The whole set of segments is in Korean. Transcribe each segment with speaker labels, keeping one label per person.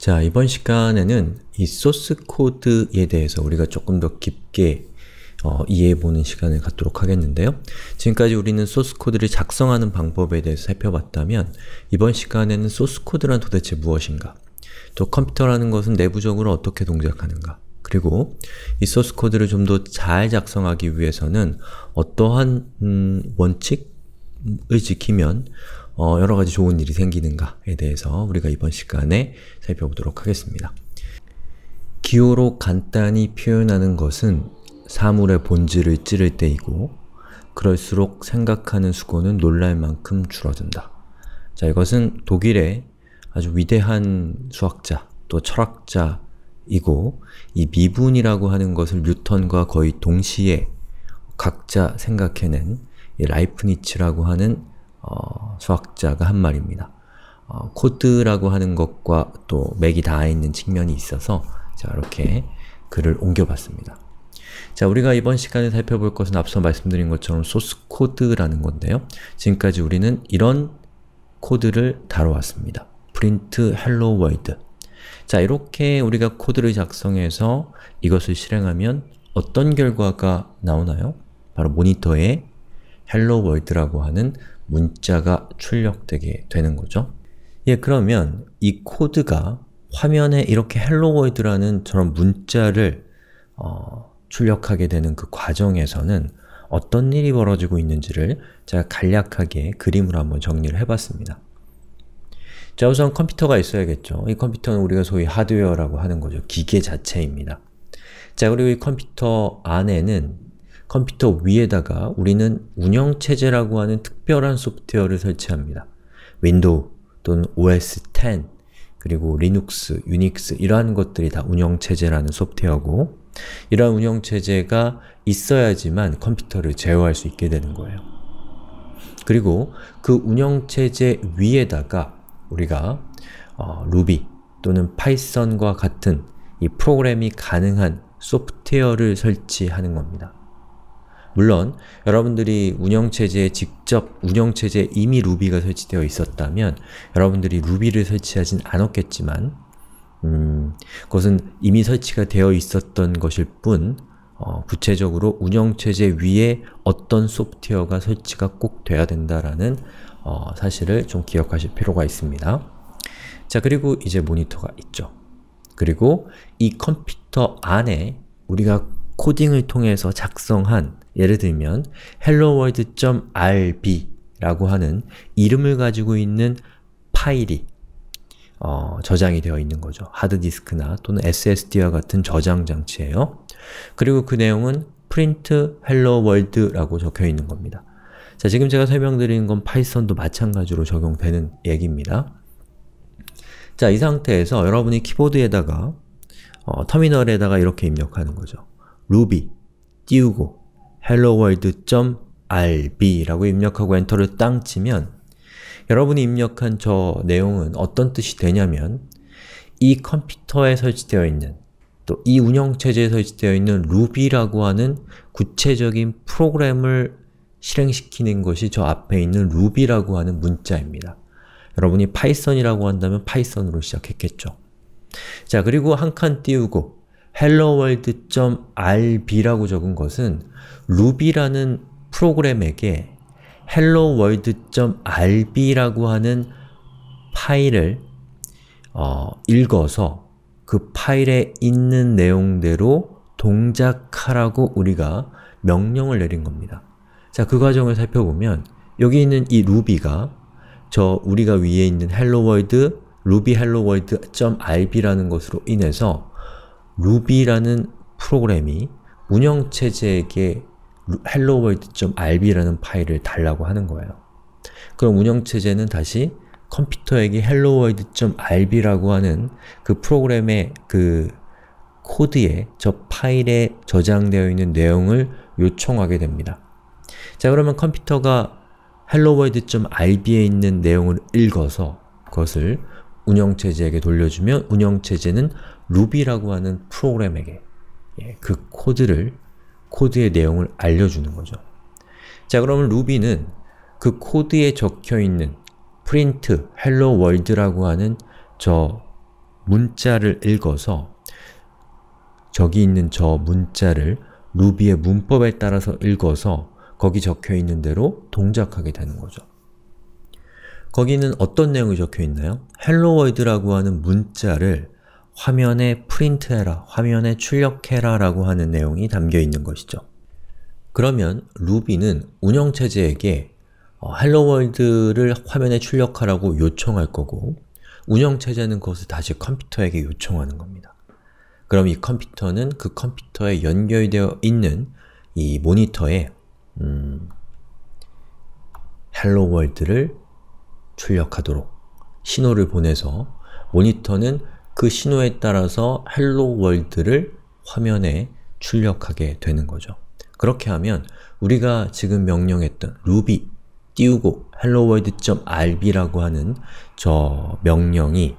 Speaker 1: 자, 이번 시간에는 이 소스 코드에 대해서 우리가 조금 더 깊게 어, 이해해보는 시간을 갖도록 하겠는데요. 지금까지 우리는 소스 코드를 작성하는 방법에 대해서 살펴봤다면 이번 시간에는 소스 코드란 도대체 무엇인가 또 컴퓨터라는 것은 내부적으로 어떻게 동작하는가 그리고 이 소스 코드를 좀 더 잘 작성하기 위해서는 어떠한 음, 원칙 을 지키면 어, 여러 가지 좋은 일이 생기는가에 대해서 우리가 이번 시간에 살펴보도록 하겠습니다. 기호로 간단히 표현하는 것은 사물의 본질을 찌를 때이고 그럴수록 생각하는 수고는 놀랄 만큼 줄어든다. 자, 이것은 독일의 아주 위대한 수학자, 또 철학자이고 이 미분이라고 하는 것을 뉴턴과 거의 동시에 각자 생각해낸 라이프니츠라고 하는 어, 수학자가 한 말입니다. 어, 코드라고 하는 것과 또 맥이 닿아 있는 측면이 있어서 자 이렇게 글을 옮겨봤습니다. 자, 우리가 이번 시간에 살펴볼 것은 앞서 말씀드린 것처럼 소스코드라는 건데요. 지금까지 우리는 이런 코드를 다뤄왔습니다. print hello world 자, 이렇게 우리가 코드를 작성해서 이것을 실행하면 어떤 결과가 나오나요? 바로 모니터에 hello world라고 하는 문자가 출력되게 되는 거죠. 예, 그러면 이 코드가 화면에 이렇게 hello world라는 저런 문자를 어, 출력하게 되는 그 과정에서는 어떤 일이 벌어지고 있는지를 제가 간략하게 그림으로 한번 정리를 해봤습니다. 자, 우선 컴퓨터가 있어야겠죠. 이 컴퓨터는 우리가 소위 하드웨어라고 하는 거죠. 기계 자체입니다. 자, 그리고 이 컴퓨터 안에는 컴퓨터 위에다가 우리는 운영체제라고 하는 특별한 소프트웨어를 설치합니다. 윈도우 또는 OS X 그리고 리눅스, 유닉스 이러한 것들이 다 운영체제라는 소프트웨어고 이러한 운영체제가 있어야지만 컴퓨터를 제어할 수 있게 되는 거예요. 그리고 그 운영체제 위에다가 우리가 어, 루비 또는 파이썬과 같은 이 프로그램이 가능한 소프트웨어를 설치하는 겁니다. 물론 여러분들이 운영체제에 직접 운영체제에 이미 루비가 설치되어 있었다면 여러분들이 루비를 설치하진 않았겠지만 음, 그것은 이미 설치가 되어 있었던 것일 뿐 어, 구체적으로 운영체제 위에 어떤 소프트웨어가 설치가 꼭 돼야 된다라는 어, 사실을 좀 기억하실 필요가 있습니다. 자, 그리고 이제 모니터가 있죠. 그리고 이 컴퓨터 안에 우리가 코딩을 통해서 작성한 예를 들면 helloworld.rb라고 하는 이름을 가지고 있는 파일이 어, 저장이 되어 있는 거죠. 하드디스크나 또는 SSD와 같은 저장 장치예요. 그리고 그 내용은 print hello world라고 적혀 있는 겁니다. 자, 지금 제가 설명드리는 건 파이썬도 마찬가지로 적용되는 얘기입니다. 자, 이 상태에서 여러분이 키보드에다가 어, 터미널에다가 이렇게 입력하는 거죠. 루비 띄우고 helloworld.rb라고 입력하고 엔터를 땅 치면 여러분이 입력한 저 내용은 어떤 뜻이 되냐면 이 컴퓨터에 설치되어 있는 또 이 운영체제에 설치되어 있는 루비라고 하는 구체적인 프로그램을 실행시키는 것이 저 앞에 있는 루비라고 하는 문자입니다. 여러분이 파이썬이라고 한다면 파이썬으로 시작했겠죠. 자, 그리고 한 칸 띄우고 helloworld.rb라고 적은 것은 루비라는 프로그램에게 helloworld.rb라고 하는 파일을 어, 읽어서 그 파일에 있는 내용대로 동작하라고 우리가 명령을 내린 겁니다. 자, 그 과정을 살펴보면 여기 있는 이 루비가 저 우리가 위에 있는 helloworld, ruby helloworld.rb라는 것으로 인해서 루비라는 프로그램이 운영체제에게 helloworld.rb라는 파일을 달라고 하는 거예요. 그럼 운영체제는 다시 컴퓨터에게 helloworld.rb라고 하는 그 프로그램의 그 코드에 저 파일에 저장되어 있는 내용을 요청하게 됩니다. 자 그러면 컴퓨터가 helloworld.rb에 있는 내용을 읽어서 그것을 운영체제에게 돌려주면 운영체제는 루비라고 하는 프로그램에게 예, 그 코드를 코드의 내용을 알려주는 거죠. 자 그러면 루비는 그 코드에 적혀있는 print hello world라고 하는 저 문자를 읽어서 저기 있는 저 문자를 루비의 문법에 따라서 읽어서 거기 적혀있는 대로 동작하게 되는 거죠. 거기는 어떤 내용이 적혀있나요? hello world라고 하는 문자를 화면에 프린트해라, 화면에 출력해라 라고 하는 내용이 담겨 있는 것이죠. 그러면 루비는 운영체제에게 헬로월드를 어, 화면에 출력하라고 요청할 거고 운영체제는 그것을 다시 컴퓨터에게 요청하는 겁니다. 그럼 이 컴퓨터는 그 컴퓨터에 연결되어 있는 이 모니터에 음, 헬로월드를 출력하도록 신호를 보내서 모니터는 그 신호에 따라서 헬로 월드를 화면에 출력하게 되는 거죠. 그렇게 하면 우리가 지금 명령했던 루비 띄우고 헬로 l l o w o r r b 라고 하는 저 명령이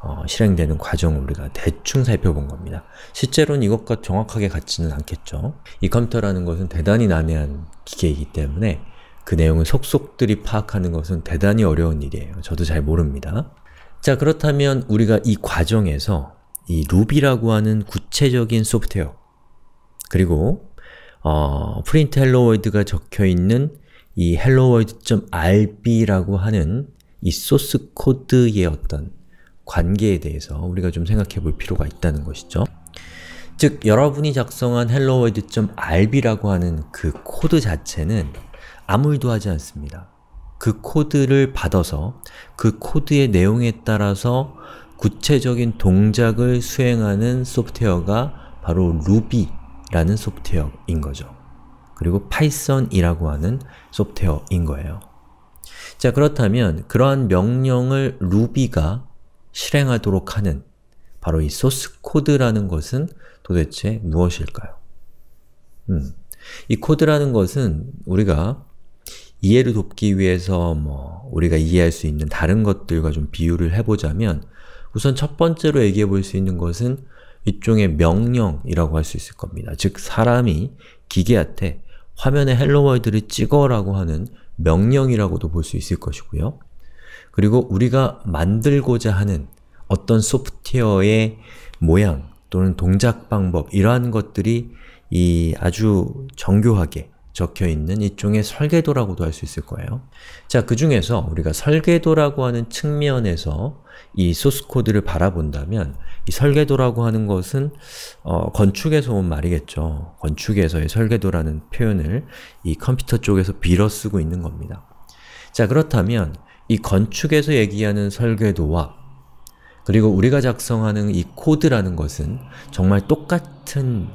Speaker 1: 어, 실행되는 과정을 우리가 대충 살펴본 겁니다. 실제로는 이것과 정확하게 같지는 않겠죠. 이 컴퓨터라는 것은 대단히 난해한 기계이기 때문에 그 내용을 속속들이 파악하는 것은 대단히 어려운 일이에요. 저도 잘 모릅니다. 자, 그렇다면 우리가 이 과정에서 이 루비라고 하는 구체적인 소프트웨어 그리고 어, 프린트 헬로 월드가 적혀있는 이 helloworld.rb라고 하는 이 소스 코드의 어떤 관계에 대해서 우리가 좀 생각해 볼 필요가 있다는 것이죠. 즉, 여러분이 작성한 helloworld.rb라고 하는 그 코드 자체는 아무 일도 하지 않습니다. 그 코드를 받아서 그 코드의 내용에 따라서 구체적인 동작을 수행하는 소프트웨어가 바로 루비라는 소프트웨어인 거죠. 그리고 파이썬이라고 하는 소프트웨어인 거예요. 자 그렇다면 그러한 명령을 루비가 실행하도록 하는 바로 이 소스 코드라는 것은 도대체 무엇일까요? 음, 이 코드라는 것은 우리가 이해를 돕기 위해서 뭐 우리가 이해할 수 있는 다른 것들과 좀 비유를 해보자면 우선 첫 번째로 얘기해 볼 수 있는 것은 일종의 명령이라고 할 수 있을 겁니다. 즉 사람이 기계한테 화면에 헬로 월드를 찍어라고 하는 명령이라고도 볼 수 있을 것이고요. 그리고 우리가 만들고자 하는 어떤 소프트웨어의 모양 또는 동작 방법 이러한 것들이 이 아주 정교하게 적혀있는 일종의 설계도라고도 할 수 있을 거예요. 자, 그 중에서 우리가 설계도라고 하는 측면에서 이 소스코드를 바라본다면 이 설계도라고 하는 것은 어, 건축에서 온 말이겠죠. 건축에서의 설계도라는 표현을 이 컴퓨터 쪽에서 빌어 쓰고 있는 겁니다. 자, 그렇다면 이 건축에서 얘기하는 설계도와 그리고 우리가 작성하는 이 코드라는 것은 정말 똑같은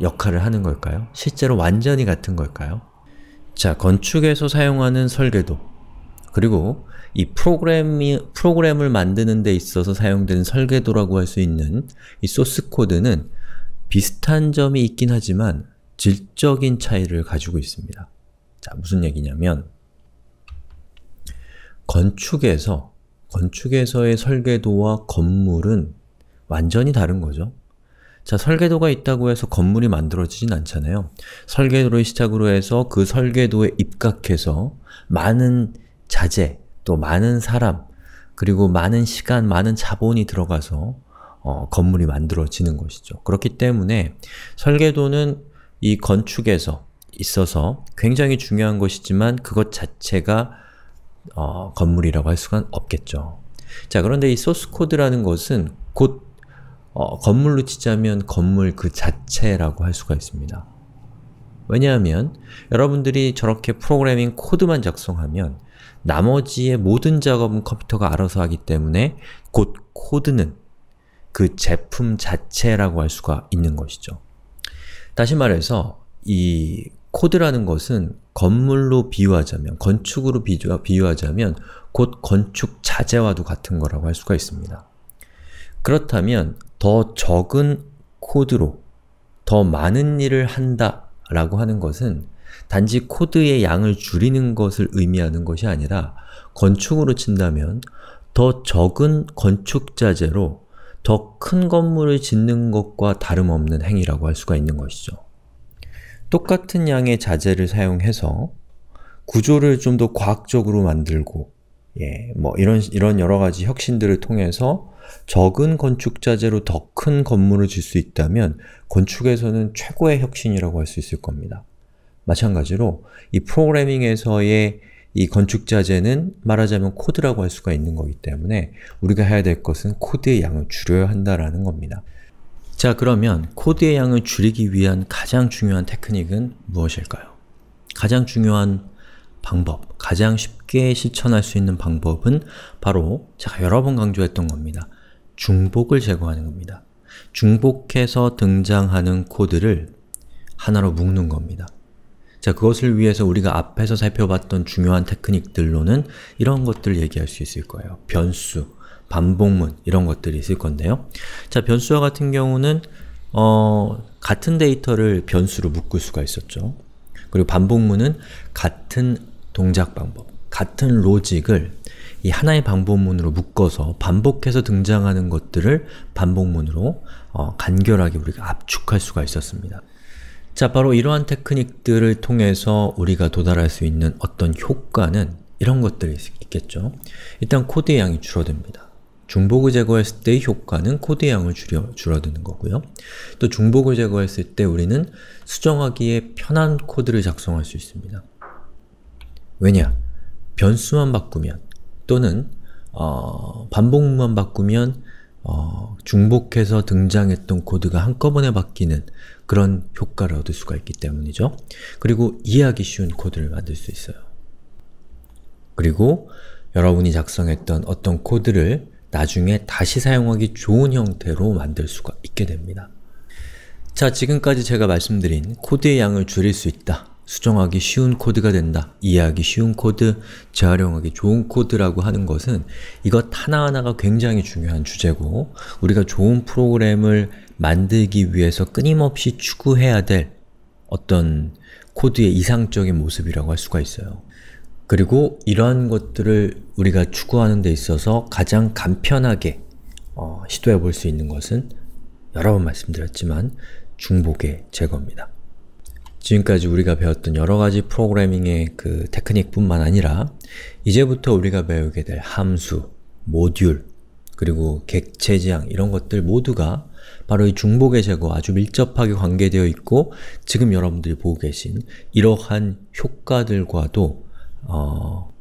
Speaker 1: 역할을 하는 걸까요? 실제로 완전히 같은 걸까요? 자, 건축에서 사용하는 설계도 그리고 이 프로그램이, 프로그램을 만드는 데 있어서 사용되는 설계도라고 할 수 있는 이 소스 코드는 비슷한 점이 있긴 하지만 질적인 차이를 가지고 있습니다. 자, 무슨 얘기냐면 건축에서, 건축에서의 설계도와 건물은 완전히 다른 거죠. 자, 설계도가 있다고 해서 건물이 만들어지진 않잖아요. 설계도를 시작으로 해서 그 설계도에 입각해서 많은 자재, 또 많은 사람, 그리고 많은 시간, 많은 자본이 들어가서 어, 건물이 만들어지는 것이죠. 그렇기 때문에 설계도는 이 건축에서 있어서 굉장히 중요한 것이지만 그것 자체가 어, 건물이라고 할 수가 없겠죠. 자, 그런데 이 소스 코드라는 것은 곧 어, 건물로 치자면 건물 그 자체라고 할 수가 있습니다. 왜냐하면 여러분들이 저렇게 프로그래밍 코드만 작성하면 나머지의 모든 작업은 컴퓨터가 알아서 하기 때문에 곧 코드는 그 제품 자체라고 할 수가 있는 것이죠. 다시 말해서 이 코드라는 것은 건물로 비유하자면, 건축으로 비유하자면 곧 건축 자재와도 같은 거라고 할 수가 있습니다. 그렇다면 더 적은 코드로 더 많은 일을 한다 라고 하는 것은 단지 코드의 양을 줄이는 것을 의미하는 것이 아니라 건축으로 친다면 더 적은 건축자재로 더 큰 건물을 짓는 것과 다름없는 행위라고 할 수가 있는 것이죠. 똑같은 양의 자재를 사용해서 구조를 좀 더 과학적으로 만들고 예, 뭐 이런, 이런 여러 가지 혁신들을 통해서 적은 건축 자재로 더 큰 건물을 질 수 있다면 건축에서는 최고의 혁신이라고 할 수 있을 겁니다. 마찬가지로 이 프로그래밍에서의 이 건축 자재는 말하자면 코드라고 할 수가 있는 거기 때문에 우리가 해야 될 것은 코드의 양을 줄여야 한다라는 겁니다. 자 그러면 코드의 양을 줄이기 위한 가장 중요한 테크닉은 무엇일까요? 가장 중요한 방법, 가장 쉽게 실천할 수 있는 방법은 바로 제가 여러 번 강조했던 겁니다. 중복을 제거하는 겁니다. 중복해서 등장하는 코드를 하나로 묶는 겁니다. 자, 그것을 위해서 우리가 앞에서 살펴봤던 중요한 테크닉들로는 이런 것들 을 얘기할 수 있을 거예요. 변수, 반복문, 이런 것들이 있을 건데요. 자, 변수와 같은 경우는 어, 같은 데이터를 변수로 묶을 수가 있었죠. 그리고 반복문은 같은 동작 방법, 같은 로직을 이 하나의 방법문으로 묶어서 반복해서 등장하는 것들을 반복문으로 어, 간결하게 우리가 압축할 수가 있었습니다. 자, 바로 이러한 테크닉들을 통해서 우리가 도달할 수 있는 어떤 효과는 이런 것들이 있겠죠. 일단 코드의 양이 줄어듭니다. 중복을 제거했을 때의 효과는 코드의 양을 줄여, 줄어드는 거고요. 또 중복을 제거했을 때 우리는 수정하기에 편한 코드를 작성할 수 있습니다. 왜냐? 변수만 바꾸면 또는 어, 반복만 바꾸면 어, 중복해서 등장했던 코드가 한꺼번에 바뀌는 그런 효과를 얻을 수가 있기 때문이죠. 그리고 이해하기 쉬운 코드를 만들 수 있어요. 그리고 여러분이 작성했던 어떤 코드를 나중에 다시 사용하기 좋은 형태로 만들 수가 있게 됩니다. 자, 지금까지 제가 말씀드린 코드의 양을 줄일 수 있다 수정하기 쉬운 코드가 된다, 이해하기 쉬운 코드, 재활용하기 좋은 코드라고 하는 것은 이것 하나하나가 굉장히 중요한 주제고 우리가 좋은 프로그램을 만들기 위해서 끊임없이 추구해야 될 어떤 코드의 이상적인 모습이라고 할 수가 있어요. 그리고 이러한 것들을 우리가 추구하는 데 있어서 가장 간편하게 어, 시도해 볼 수 있는 것은 여러 번 말씀드렸지만 중복의 제거입니다. 지금까지 우리가 배웠던 여러가지 프로그래밍의 그 테크닉뿐만 아니라 이제부터 우리가 배우게 될 함수, 모듈, 그리고 객체지향 이런 것들 모두가 바로 이 중복의 제거 아주 밀접하게 관계되어 있고 지금 여러분들이 보고 계신 이러한 효과들과도 어,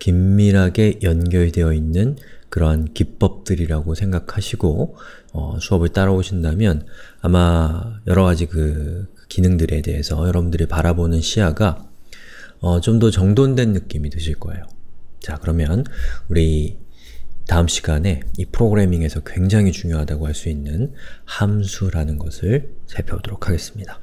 Speaker 1: 긴밀하게 연결되어 있는 그러한 기법들이라고 생각하시고 어, 수업을 따라오신다면 아마 여러가지 그 기능들에 대해서 여러분들이 바라보는 시야가 어, 좀더 정돈된 느낌이 드실 거예요. 자, 그러면 우리 다음 시간에 이 프로그래밍에서 굉장히 중요하다고 할 수 있는 함수라는 것을 살펴보도록 하겠습니다.